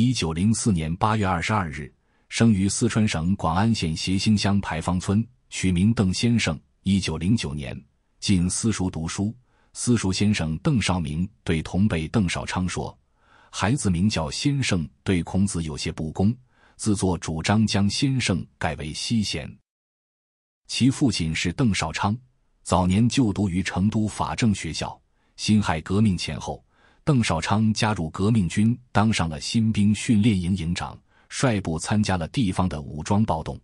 一九零四年八月二十二日，生于四川省广安县协兴乡牌坊村，取名邓先生。一九零九年进私塾读书，私塾先生邓绍明对同辈邓绍昌说：“孩子名叫先圣，对孔子有些不公，自作主张将先圣改为西贤。”其父亲是邓绍昌，早年就读于成都法政学校。辛亥革命前后。邓绍昌加入革命军，当上了新兵训练营营长，率部参加了地方的武装暴动。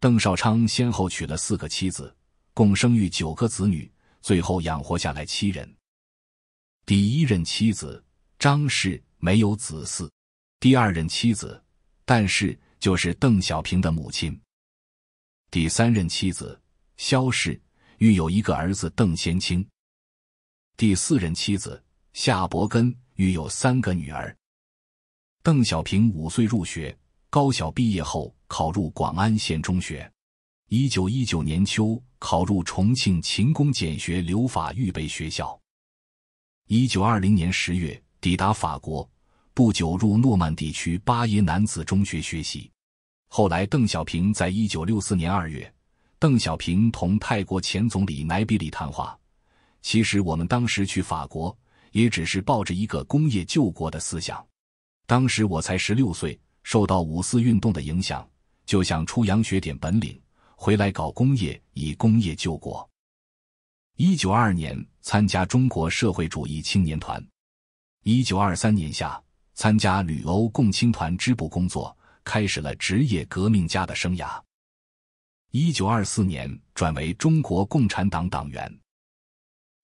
邓绍昌先后娶了四个妻子，共生育九个子女，最后养活下来七人。第一任妻子张氏没有子嗣，第二任妻子，但是就是邓小平的母亲。第三任妻子肖氏育有一个儿子邓先清，第四任妻子。夏伯根育有三个女儿。邓小平五岁入学，高小毕业后考入广安县中学。一九一九年秋考入重庆勤工俭学留法预备学校。一九二零年十月抵达法国，不久入诺曼地区巴耶男子中学学习。后来，邓小平在一九六四年二月，邓小平同泰国前总理乃比里谈话。其实，我们当时去法国。也只是抱着一个工业救国的思想。当时我才十六岁，受到五四运动的影响，就想出洋学点本领，回来搞工业，以工业救国。一九二年参加中国社会主义青年团，一九二三年夏参加旅欧共青团支部工作，开始了职业革命家的生涯。一九二四年转为中国共产党党员。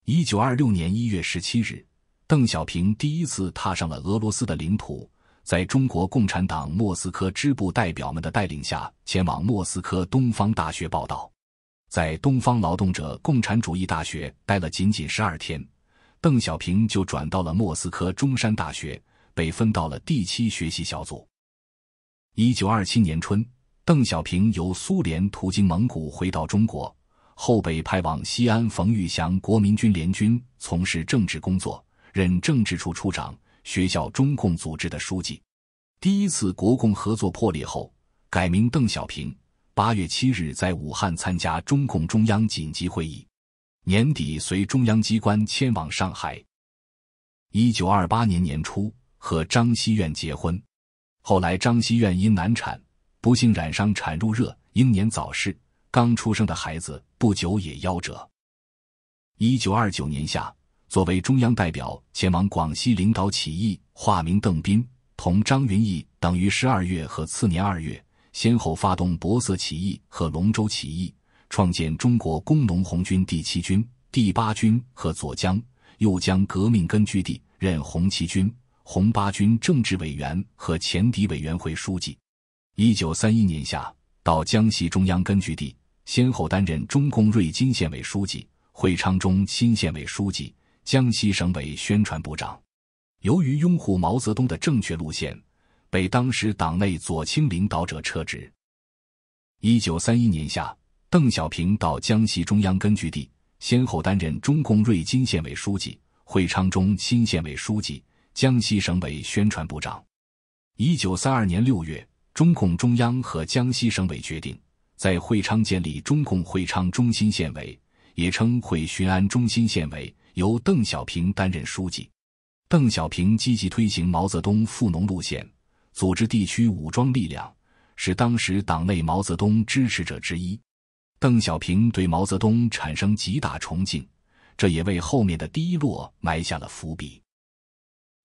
一九二六年一月十七日。邓小平第一次踏上了俄罗斯的领土，在中国共产党莫斯科支部代表们的带领下，前往莫斯科东方大学报道。在东方劳动者共产主义大学待了仅仅十二天，邓小平就转到了莫斯科中山大学，被分到了第七学习小组。一九二七年春，邓小平由苏联途经蒙古回到中国，后被派往西安冯玉祥国民军联军从事政治工作。任政治处处长，学校中共组织的书记。第一次国共合作破裂后，改名邓小平。八月七日在武汉参加中共中央紧急会议。年底随中央机关迁往上海。一九二八年年初和张锡瑗结婚。后来张锡瑗因难产，不幸染上产褥热，英年早逝。刚出生的孩子不久也夭折。一九二九年夏。作为中央代表前往广西领导起义，化名邓斌，同张云逸等于十二月和次年二月，先后发动博色起义和龙州起义，创建中国工农红军第七军、第八军和左江，右江革命根据地任红七军、红八军政治委员和前敌委员会书记。一九三一年夏，到江西中央根据地，先后担任中共瑞金县委书记、会昌中新县委书记。江西省委宣传部长，由于拥护毛泽东的正确路线，被当时党内左倾领导者撤职。一九三一年夏，邓小平到江西中央根据地，先后担任中共瑞金县委书记、会昌中新县委书记、江西省委宣传部长。一九三二年六月，中共中央和江西省委决定在会昌建立中共会昌中心县委，也称会巡安中心县委。由邓小平担任书记，邓小平积极推行毛泽东富农路线，组织地区武装力量，是当时党内毛泽东支持者之一。邓小平对毛泽东产生极大崇敬，这也为后面的第一落埋下了伏笔。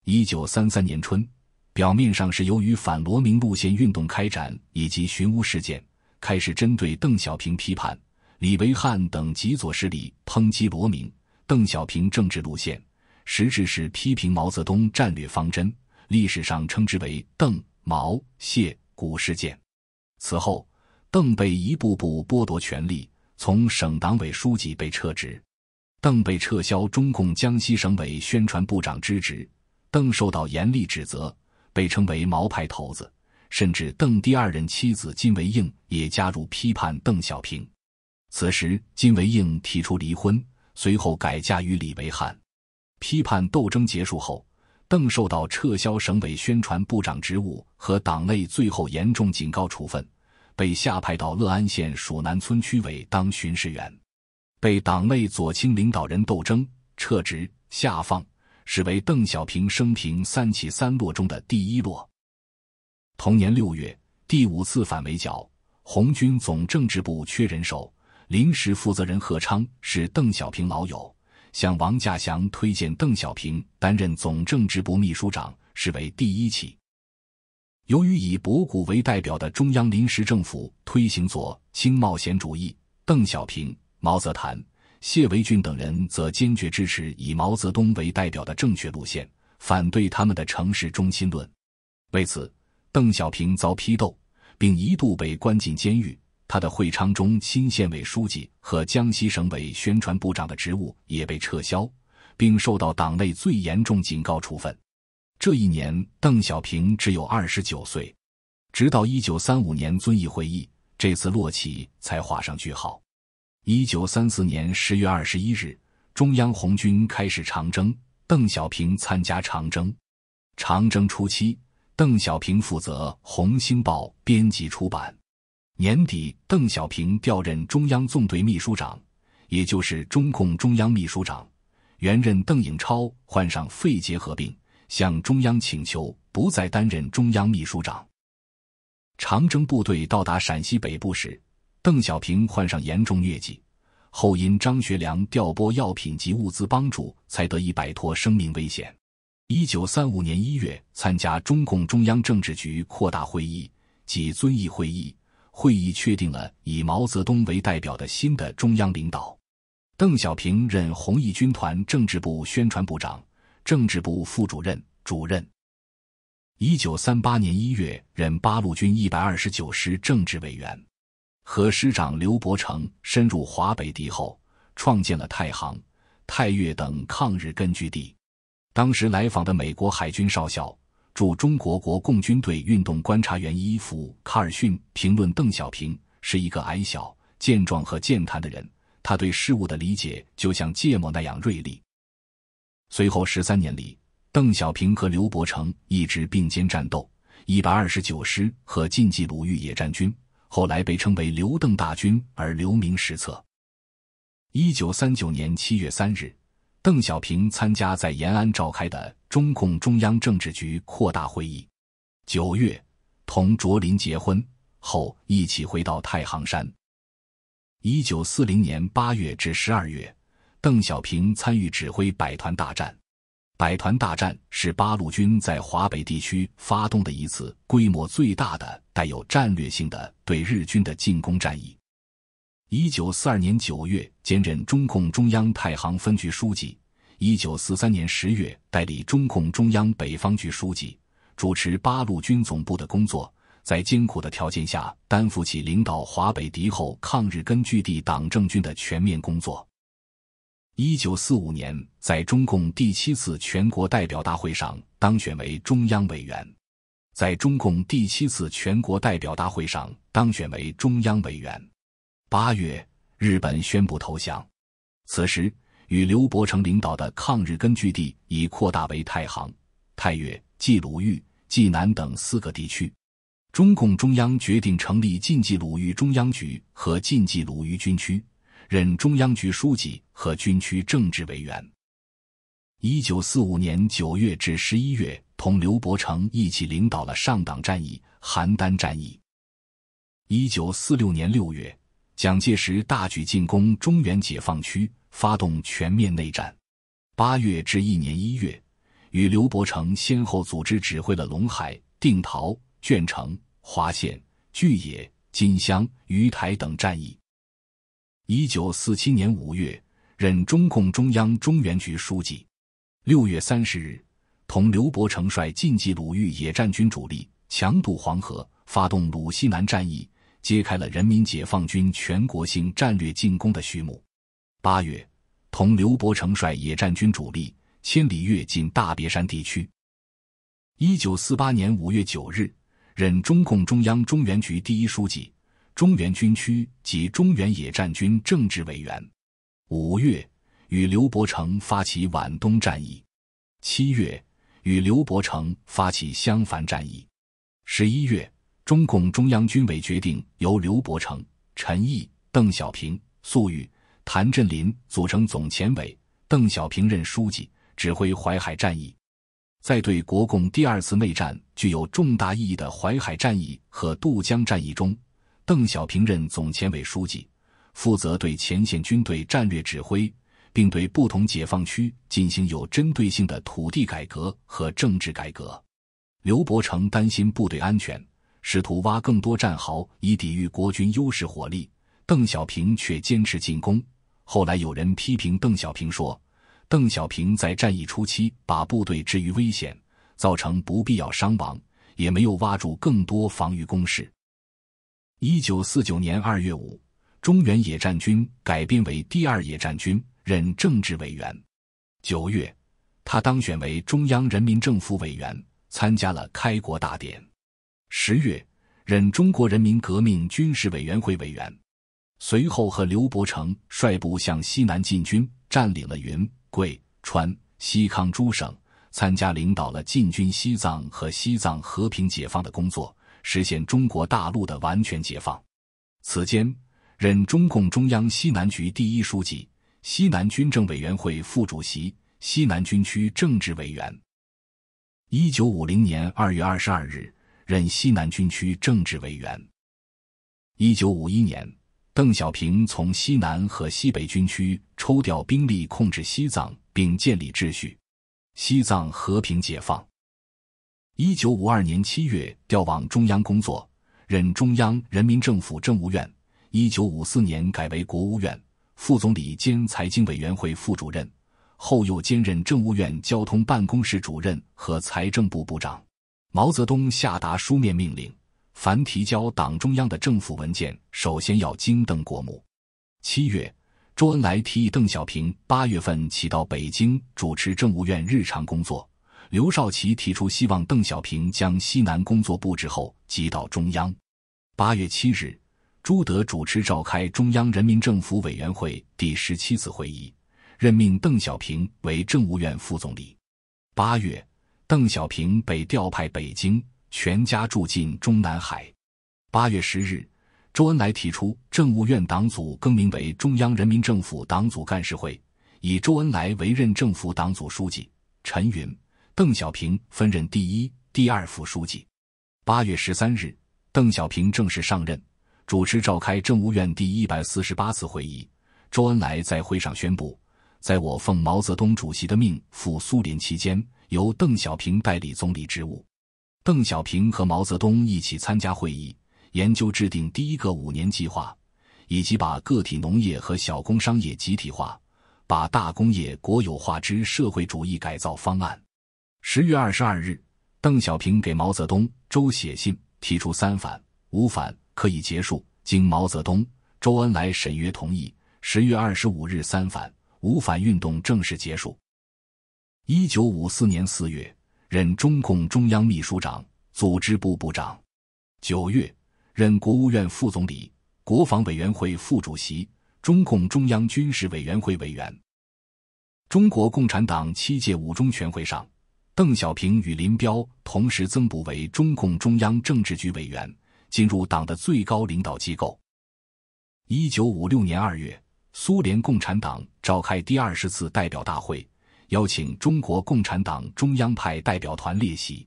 一九三三年春，表面上是由于反罗明路线运动开展以及寻乌事件，开始针对邓小平批判李维汉等极左势力，抨击罗明。邓小平政治路线实质是批评毛泽东战略方针，历史上称之为“邓毛谢古事件”。此后，邓被一步步剥夺权力，从省党委书记被撤职，邓被撤销中共江西省委宣传部长之职，邓受到严厉指责，被称为“毛派头子”。甚至邓第二任妻子金维映也加入批判邓小平。此时，金维映提出离婚。随后改嫁于李维汉。批判斗争结束后，邓受到撤销省委宣传部长职务和党内最后严重警告处分，被下派到乐安县蜀南村区委当巡视员。被党内左倾领导人斗争撤职下放，是为邓小平生平三起三落中的第一落。同年六月，第五次反围剿，红军总政治部缺人手。临时负责人贺昌是邓小平老友，向王稼祥推荐邓小平担任总政治部秘书长，是为第一起。由于以博古为代表的中央临时政府推行左倾冒险主义，邓小平、毛泽覃、谢维俊等人则坚决支持以毛泽东为代表的正确路线，反对他们的城市中心论。为此，邓小平遭批斗，并一度被关进监狱。他的会昌中新县委书记和江西省委宣传部长的职务也被撤销，并受到党内最严重警告处分。这一年，邓小平只有二十九岁。直到一九三五年遵义会议，这次落起才画上句号。一九三四年十月二十一日，中央红军开始长征，邓小平参加长征。长征初期，邓小平负责《红星报》编辑出版。年底，邓小平调任中央纵队秘书长，也就是中共中央秘书长。原任邓颖超患上肺结核病，向中央请求不再担任中央秘书长。长征部队到达陕西北部时，邓小平患上严重疟疾，后因张学良调拨药品及物资帮助，才得以摆脱生命危险。一九三五年一月，参加中共中央政治局扩大会议及遵义会议。会议确定了以毛泽东为代表的新的中央领导，邓小平任红一军团政治部宣传部长、政治部副主任、主任。一九三八年一月，任八路军一百二十九师政治委员，和师长刘伯承深入华北敌后，创建了太行、太岳等抗日根据地。当时来访的美国海军少校。驻中国国共军队运动观察员伊夫·卡尔逊评论邓小平是一个矮小、健壮和健谈的人，他对事物的理解就像芥末那样锐利。随后十三年里，邓小平和刘伯承一直并肩战斗，一百二十九师和晋冀鲁豫野战军后来被称为“刘邓大军”而留名史册。一九三九年七月三日，邓小平参加在延安召开的。中共中央政治局扩大会议，九月，同卓林结婚后，一起回到太行山。一九四零年八月至十二月，邓小平参与指挥百团大战。百团大战是八路军在华北地区发动的一次规模最大的、带有战略性的对日军的进攻战役。一九四二年九月，兼任中共中央太行分局书记。一九四三年十月，代理中共中央北方局书记，主持八路军总部的工作。在艰苦的条件下，担负起领导华北敌后抗日根据地党政军的全面工作。一九四五年，在中共第七次全国代表大会上当选为中央委员。在中共第七次全国代表大会上当选为中央委员。八月，日本宣布投降。此时。与刘伯承领导的抗日根据地已扩大为太行、太岳、冀鲁豫、冀南等四个地区。中共中央决定成立晋冀鲁豫中央局和晋冀鲁豫军区，任中央局书记和军区政治委员。一九四五年九月至十一月，同刘伯承一起领导了上党战役、邯郸战役。一九四六年六月，蒋介石大举进攻中原解放区。发动全面内战，八月至一年一月，与刘伯承先后组织指挥了陇海、定陶、鄄城、华县、巨野、金乡、鱼台等战役。一九四七年五月，任中共中央中原局书记。六月三十日，同刘伯承率晋冀鲁豫野战军主力强渡黄河，发动鲁西南战役，揭开了人民解放军全国性战略进攻的序幕。八月，同刘伯承率野战军主力千里跃进大别山地区。一九四八年五月九日，任中共中央中原局第一书记、中原军区及中原野战军政治委员。五月，与刘伯承发起皖东战役。七月，与刘伯承发起襄樊战役。十一月，中共中央军委决定由刘伯承、陈毅、邓小平、粟裕。谭震林组成总前委，邓小平任书记，指挥淮海战役。在对国共第二次内战具有重大意义的淮海战役和渡江战役中，邓小平任总前委书记，负责对前线军队战略指挥，并对不同解放区进行有针对性的土地改革和政治改革。刘伯承担心部队安全，试图挖更多战壕以抵御国军优势火力，邓小平却坚持进攻。后来有人批评邓小平说：“邓小平在战役初期把部队置于危险，造成不必要伤亡，也没有挖住更多防御工事。”一九四九年二月五，中原野战军改编为第二野战军，任政治委员。九月，他当选为中央人民政府委员，参加了开国大典。十月，任中国人民革命军事委员会委员。随后，和刘伯承率部向西南进军，占领了云、贵、川、西康诸省，参加领导了进军西藏和西藏和平解放的工作，实现中国大陆的完全解放。此间，任中共中央西南局第一书记、西南军政委员会副主席、西南军区政治委员。一九五零年二月二十二日，任西南军区政治委员。一九五一年。邓小平从西南和西北军区抽调兵力控制西藏，并建立秩序，西藏和平解放。一九五二年七月调往中央工作，任中央人民政府政务院。一九五四年改为国务院副总理兼财经委员会副主任，后又兼任政务院交通办公室主任和财政部部长。毛泽东下达书面命令。凡提交党中央的政府文件，首先要经邓过目。七月，周恩来提议邓小平八月份起到北京主持政务院日常工作。刘少奇提出希望邓小平将西南工作布置后寄到中央。八月七日，朱德主持召开中央人民政府委员会第十七次会议，任命邓小平为政务院副总理。八月，邓小平被调派北京。全家住进中南海。八月十日，周恩来提出政务院党组更名为中央人民政府党组干事会，以周恩来为任政府党组书记，陈云、邓小平分任第一、第二副书记。八月十三日，邓小平正式上任，主持召开政务院第一百四十八次会议。周恩来在会上宣布，在我奉毛泽东主席的命赴苏联期间，由邓小平代理总理职务。邓小平和毛泽东一起参加会议，研究制定第一个五年计划，以及把个体农业和小工商业集体化，把大工业国有化之社会主义改造方案。十月二十二日，邓小平给毛泽东、周写信，提出“三反”“五反”可以结束。经毛泽东、周恩来审阅同意，十月二十五日，“三反”“五反”运动正式结束。一九五四年四月。任中共中央秘书长、组织部部长，九月任国务院副总理、国防委员会副主席、中共中央军事委员会委员。中国共产党七届五中全会上，邓小平与林彪同时增补为中共中央政治局委员，进入党的最高领导机构。一九五六年二月，苏联共产党召开第二十次代表大会。邀请中国共产党中央派代表团列席，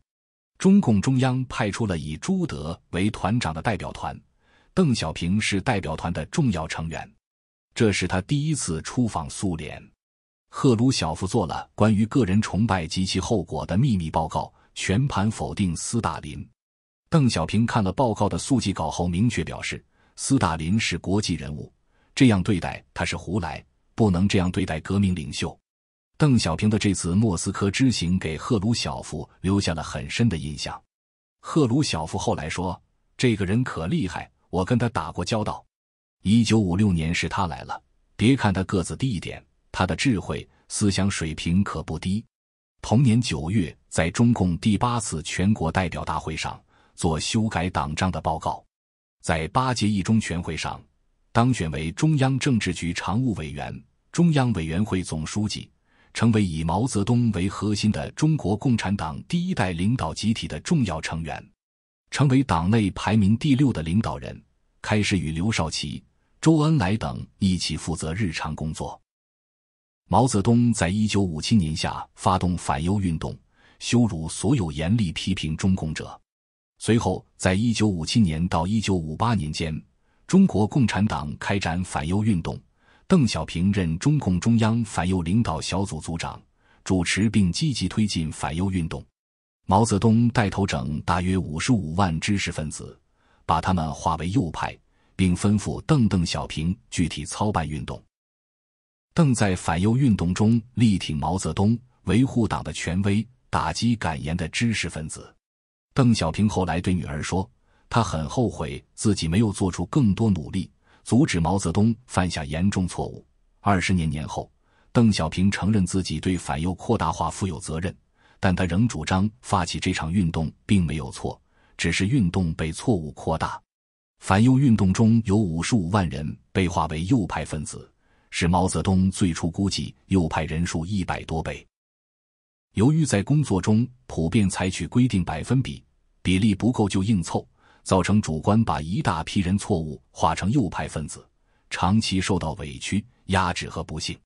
中共中央派出了以朱德为团长的代表团，邓小平是代表团的重要成员。这是他第一次出访苏联。赫鲁晓夫做了关于个人崇拜及其后果的秘密报告，全盘否定斯大林。邓小平看了报告的速记稿后，明确表示：斯大林是国际人物，这样对待他是胡来，不能这样对待革命领袖。邓小平的这次莫斯科之行给赫鲁晓夫留下了很深的印象。赫鲁晓夫后来说：“这个人可厉害，我跟他打过交道。”1956 年是他来了，别看他个子低一点，他的智慧、思想水平可不低。同年9月，在中共第八次全国代表大会上做修改党章的报告，在八届一中全会上当选为中央政治局常务委员、中央委员会总书记。成为以毛泽东为核心的中国共产党第一代领导集体的重要成员，成为党内排名第六的领导人，开始与刘少奇、周恩来等一起负责日常工作。毛泽东在一九五七年下发动反右运动，羞辱所有严厉批评中共者。随后，在一九五七年到一九五八年间，中国共产党开展反右运动。邓小平任中共中央反右领导小组组长，主持并积极推进反右运动。毛泽东带头整大约五十五万知识分子，把他们划为右派，并吩咐邓邓小平具体操办运动。邓在反右运动中力挺毛泽东，维护党的权威，打击敢言的知识分子。邓小平后来对女儿说：“他很后悔自己没有做出更多努力。”阻止毛泽东犯下严重错误。二十年年后，邓小平承认自己对反右扩大化负有责任，但他仍主张发起这场运动并没有错，只是运动被错误扩大。反右运动中有五十五万人被划为右派分子，是毛泽东最初估计右派人数一百多倍。由于在工作中普遍采取规定百分比，比例不够就硬凑。造成主观把一大批人错误化成右派分子，长期受到委屈、压制和不幸。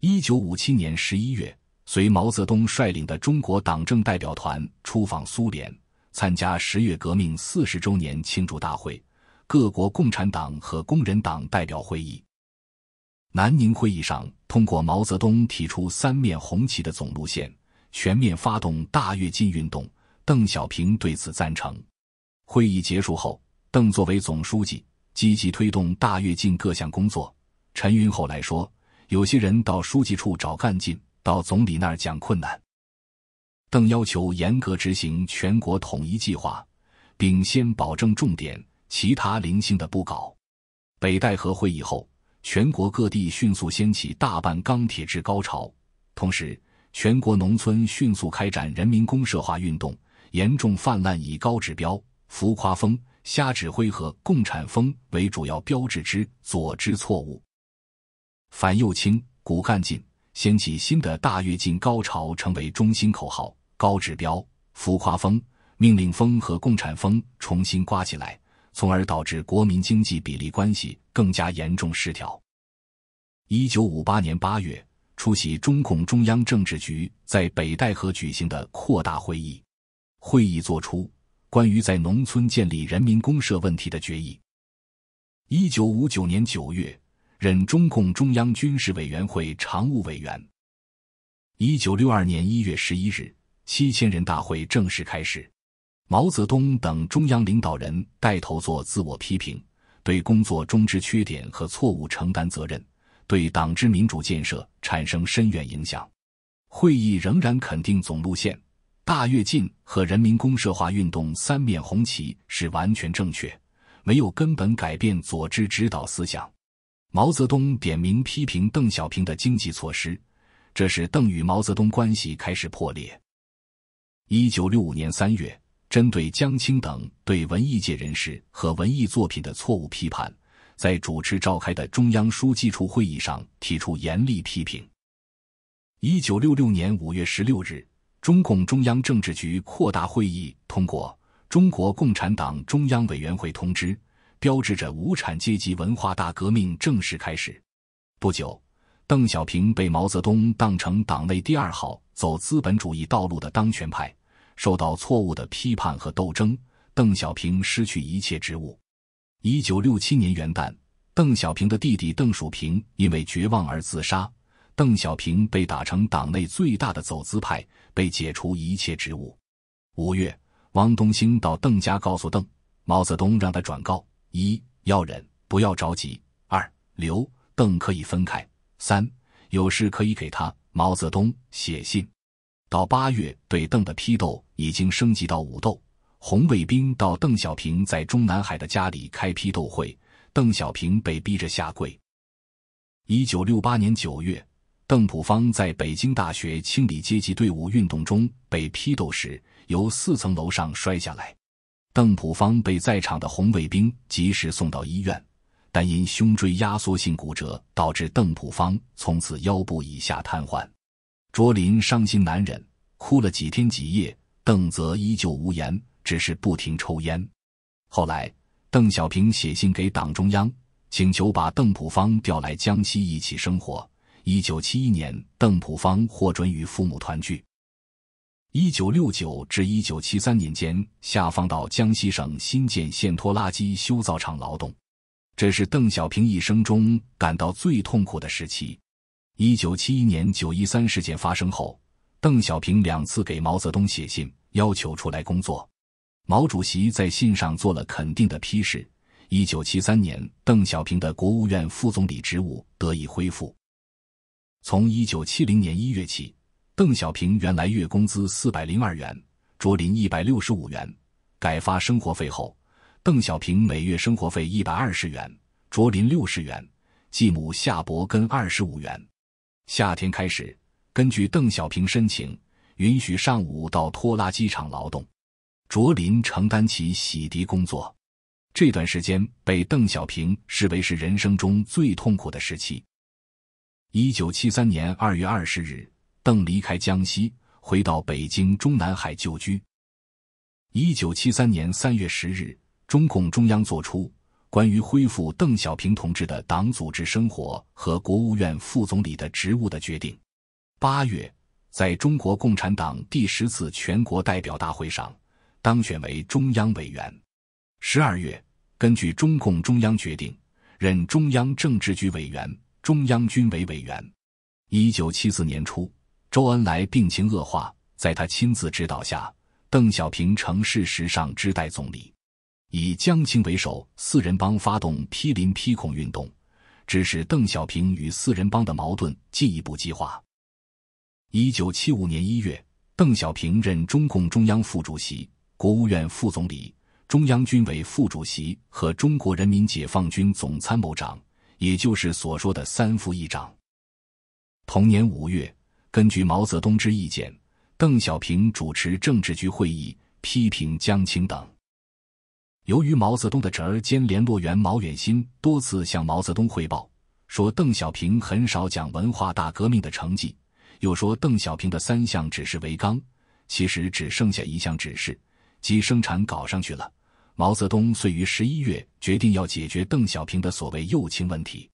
一九五七年十一月，随毛泽东率领的中国党政代表团出访苏联，参加十月革命四十周年庆祝大会、各国共产党和工人党代表会议。南宁会议上通过毛泽东提出“三面红旗”的总路线，全面发动大跃进运动。邓小平对此赞成。会议结束后，邓作为总书记，积极推动大跃进各项工作。陈云后来说，有些人到书记处找干劲，到总理那儿讲困难。邓要求严格执行全国统一计划，并先保证重点，其他零星的不搞。北戴河会议后，全国各地迅速掀起大办钢铁制高潮，同时，全国农村迅速开展人民公社化运动，严重泛滥以高指标。浮夸风、瞎指挥和共产风为主要标志之左倾错误。反右倾，骨干劲，掀起新的大跃进高潮，成为中心口号。高指标、浮夸风、命令风和共产风重新刮起来，从而导致国民经济比例关系更加严重失调。一九五八年八月，出席中共中央政治局在北戴河举行的扩大会议，会议作出。关于在农村建立人民公社问题的决议。一九五九年九月，任中共中央军事委员会常务委员。一九六二年一月十一日，七千人大会正式开始，毛泽东等中央领导人带头做自我批评，对工作中之缺点和错误承担责任，对党之民主建设产生深远影响。会议仍然肯定总路线。大跃进和人民公社化运动三面红旗是完全正确，没有根本改变左支指导思想。毛泽东点名批评邓小平的经济措施，这是邓与毛泽东关系开始破裂。一九六五年三月，针对江青等对文艺界人士和文艺作品的错误批判，在主持召开的中央书记处会议上提出严厉批评。一九六六年五月十六日。中共中央政治局扩大会议通过《中国共产党中央委员会通知》，标志着无产阶级文化大革命正式开始。不久，邓小平被毛泽东当成党内第二号走资本主义道路的当权派，受到错误的批判和斗争。邓小平失去一切职务。一九六七年元旦，邓小平的弟弟邓树平因为绝望而自杀。邓小平被打成党内最大的走资派。被解除一切职务。五月，汪东兴到邓家告诉邓，毛泽东让他转告：一要忍，不要着急；二刘邓可以分开；三有事可以给他毛泽东写信。到八月，对邓的批斗已经升级到武斗，红卫兵到邓小平在中南海的家里开批斗会，邓小平被逼着下跪。一九六八年九月。邓普方在北京大学清理阶级队伍运动中被批斗时，由四层楼上摔下来。邓普方被在场的红卫兵及时送到医院，但因胸椎压缩性骨折，导致邓普方从此腰部以下瘫痪。卓林伤心难忍，哭了几天几夜。邓泽依旧无言，只是不停抽烟。后来，邓小平写信给党中央，请求把邓普方调来江西一起生活。一九七一年，邓普方获准与父母团聚。一九六九至一九七三年间，下放到江西省新建县拖拉机修造厂劳动，这是邓小平一生中感到最痛苦的时期。一九七一年九一三事件发生后，邓小平两次给毛泽东写信，要求出来工作。毛主席在信上做了肯定的批示。一九七三年，邓小平的国务院副总理职务得以恢复。从一九七零年一月起，邓小平原来月工资四百零二元，卓林一百六十五元。改发生活费后，邓小平每月生活费一百二十元，卓林六十元，继母夏伯根二十五元。夏天开始，根据邓小平申请，允许上午到拖拉机厂劳动，卓林承担起洗涤工作。这段时间被邓小平视为是人生中最痛苦的时期。一九七三年二月二十日，邓离开江西，回到北京中南海旧居。一九七三年三月十日，中共中央作出关于恢复邓小平同志的党组织生活和国务院副总理的职务的决定。八月，在中国共产党第十次全国代表大会上当选为中央委员。十二月，根据中共中央决定，任中央政治局委员。中央军委委员。一九七四年初，周恩来病情恶化，在他亲自指导下，邓小平正时尚之代总理，以江青为首四人帮发动批林批孔运动，致使邓小平与四人帮的矛盾进一步激化。一九七五年一月，邓小平任中共中央副主席、国务院副总理、中央军委副主席和中国人民解放军总参谋长。也就是所说的“三副一长”。同年五月，根据毛泽东之意见，邓小平主持政治局会议，批评江青等。由于毛泽东的侄儿兼联络员毛远新多次向毛泽东汇报，说邓小平很少讲文化大革命的成绩，又说邓小平的三项指示为纲，其实只剩下一项指示，即生产搞上去了。毛泽东遂于十一月决定要解决邓小平的所谓右倾问题。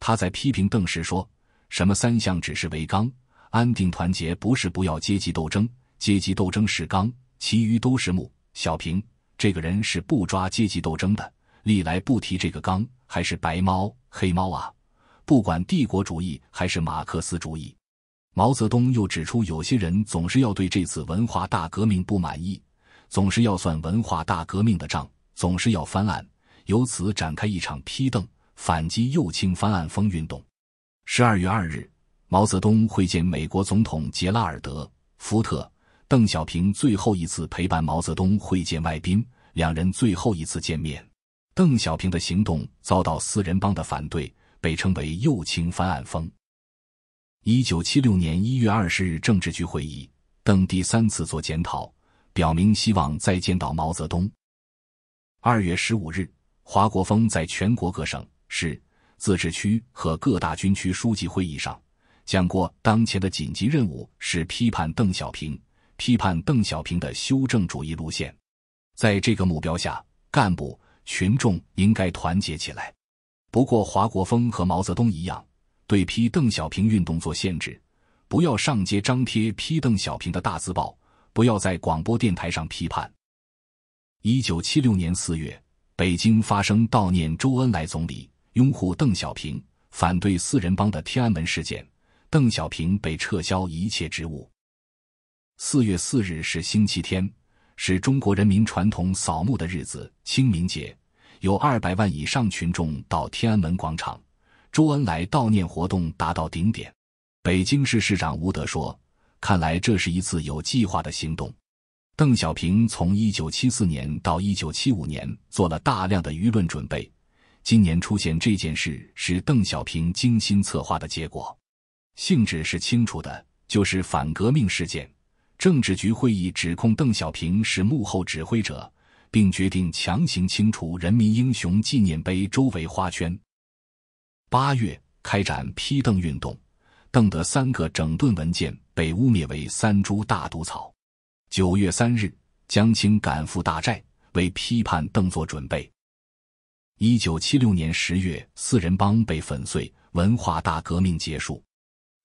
他在批评邓时说：“什么三项指示为纲，安定团结不是不要阶级斗争，阶级斗争是纲，其余都是目。”小平这个人是不抓阶级斗争的，历来不提这个纲，还是白猫黑猫啊？不管帝国主义还是马克思主义。毛泽东又指出，有些人总是要对这次文化大革命不满意。总是要算文化大革命的账，总是要翻案，由此展开一场批邓反击右倾翻案风运动。十二月二日，毛泽东会见美国总统杰拉尔德·福特，邓小平最后一次陪伴毛泽东会见外宾，两人最后一次见面。邓小平的行动遭到四人帮的反对，被称为右倾翻案风。一九七六年一月二十日，政治局会议，邓第三次做检讨。表明希望再见到毛泽东。二月十五日，华国锋在全国各省、市、自治区和各大军区书记会议上讲过，当前的紧急任务是批判邓小平，批判邓小平的修正主义路线。在这个目标下，干部群众应该团结起来。不过，华国锋和毛泽东一样，对批邓小平运动做限制，不要上街张贴批邓小平的大字报。不要在广播电台上批判。一九七六年四月，北京发生悼念周恩来总理、拥护邓小平、反对四人帮的天安门事件，邓小平被撤销一切职务。四月四日是星期天，是中国人民传统扫墓的日子——清明节，有二百万以上群众到天安门广场，周恩来悼念活动达到顶点。北京市市长吴德说。看来这是一次有计划的行动。邓小平从一九七四年到一九七五年做了大量的舆论准备。今年出现这件事是邓小平精心策划的结果。性质是清楚的，就是反革命事件。政治局会议指控邓小平是幕后指挥者，并决定强行清除人民英雄纪念碑周围花圈。八月开展批邓运动，邓的三个整顿文件。被污蔑为三株大毒草。九月三日，江青赶赴大寨为批判邓做准备。一九七六年十月，四人帮被粉碎，文化大革命结束。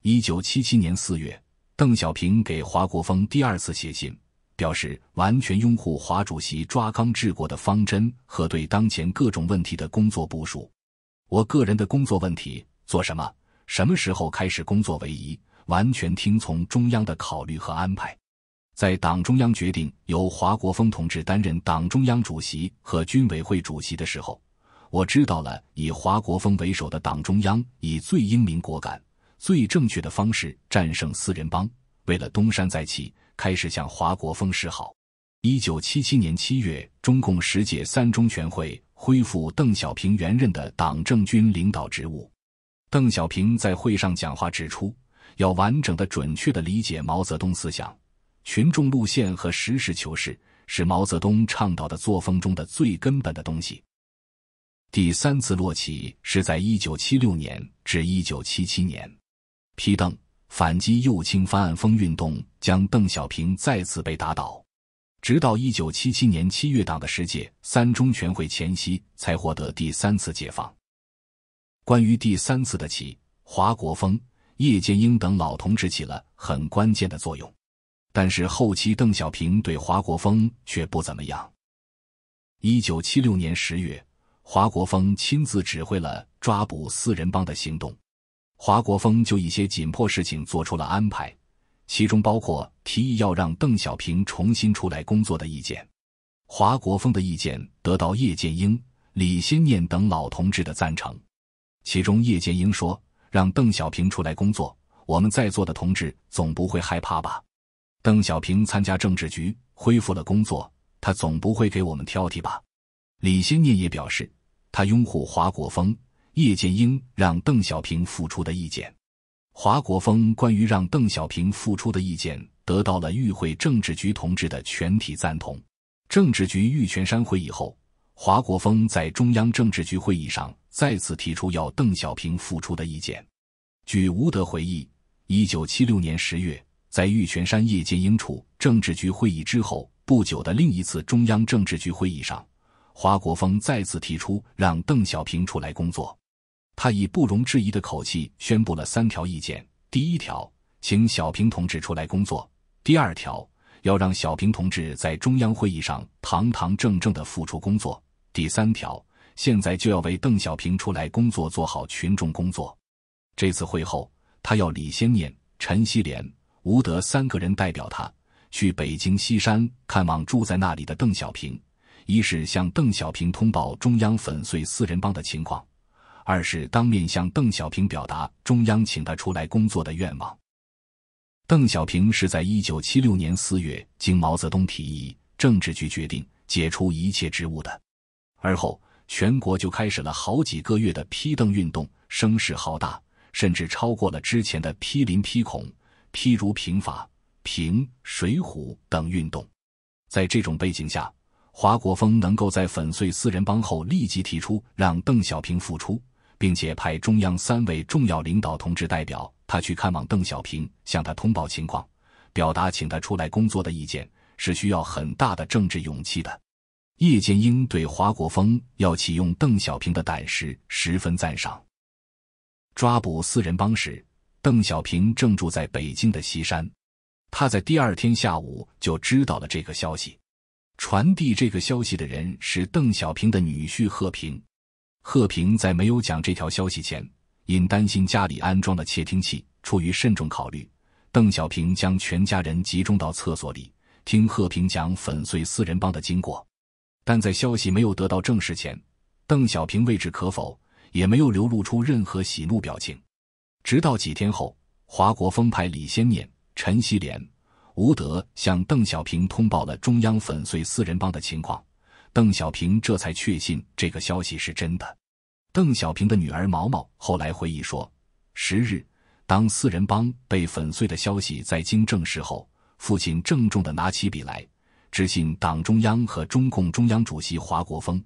一九七七年四月，邓小平给华国锋第二次写信，表示完全拥护华主席抓纲治国的方针和对当前各种问题的工作部署。我个人的工作问题，做什么，什么时候开始工作为宜？完全听从中央的考虑和安排，在党中央决定由华国锋同志担任党中央主席和军委会主席的时候，我知道了以华国锋为首的党中央以最英明果敢、最正确的方式战胜四人帮，为了东山再起，开始向华国锋示好。一九七七年七月，中共十届三中全会恢复邓小平原任的党政军领导职务。邓小平在会上讲话指出。要完整地、准确地理解毛泽东思想，群众路线和实事求是是毛泽东倡导的作风中的最根本的东西。第三次落起是在1976年至1977年，批邓反击右倾翻案风运动将邓小平再次被打倒，直到1977年七月党的十届三中全会前夕才获得第三次解放。关于第三次的起，华国锋。叶剑英等老同志起了很关键的作用，但是后期邓小平对华国锋却不怎么样。一九七六年十月，华国锋亲自指挥了抓捕四人帮的行动。华国锋就一些紧迫事情做出了安排，其中包括提议要让邓小平重新出来工作的意见。华国锋的意见得到叶剑英、李先念等老同志的赞成，其中叶剑英说。让邓小平出来工作，我们在座的同志总不会害怕吧？邓小平参加政治局，恢复了工作，他总不会给我们挑剔吧？李先念也表示，他拥护华国锋、叶剑英让邓小平复出的意见。华国锋关于让邓小平复出的意见得到了与会政治局同志的全体赞同。政治局玉泉山会议后。华国锋在中央政治局会议上再次提出要邓小平复出的意见。据吴德回忆，一九七六年十月，在玉泉山叶剑英处政治局会议之后不久的另一次中央政治局会议上，华国锋再次提出让邓小平出来工作。他以不容置疑的口气宣布了三条意见：第一条，请小平同志出来工作；第二条，要让小平同志在中央会议上堂堂正正的复出工作。第三条，现在就要为邓小平出来工作做好群众工作。这次会后，他要李先念、陈锡联、吴德三个人代表他去北京西山看望住在那里的邓小平，一是向邓小平通报中央粉碎四人帮的情况，二是当面向邓小平表达中央请他出来工作的愿望。邓小平是在一九七六年四月，经毛泽东提议，政治局决定解除一切职务的。而后，全国就开始了好几个月的批邓运动，声势浩大，甚至超过了之前的批林、批孔、批“如平法”、“平水浒”等运动。在这种背景下，华国锋能够在粉碎四人帮后立即提出让邓小平复出，并且派中央三位重要领导同志代表他去看望邓小平，向他通报情况，表达请他出来工作的意见，是需要很大的政治勇气的。叶剑英对华国锋要启用邓小平的胆识十分赞赏。抓捕四人帮时，邓小平正住在北京的西山，他在第二天下午就知道了这个消息。传递这个消息的人是邓小平的女婿贺平。贺平在没有讲这条消息前，因担心家里安装的窃听器，出于慎重考虑，邓小平将全家人集中到厕所里，听贺平讲粉碎四人帮的经过。但在消息没有得到证实前，邓小平未置可否，也没有流露出任何喜怒表情。直到几天后，华国锋派李先念、陈锡联、吴德向邓小平通报了中央粉碎四人帮的情况，邓小平这才确信这个消息是真的。邓小平的女儿毛毛后来回忆说：“十日，当四人帮被粉碎的消息在京证实后，父亲郑重的拿起笔来。”致信党中央和中共中央主席华国锋，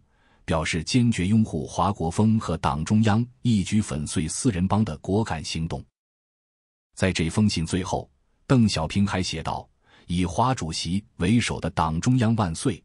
表示坚决拥护华国锋和党中央一举粉碎四人帮的果敢行动。在这封信最后，邓小平还写道：“以华主席为首的党中央万岁！”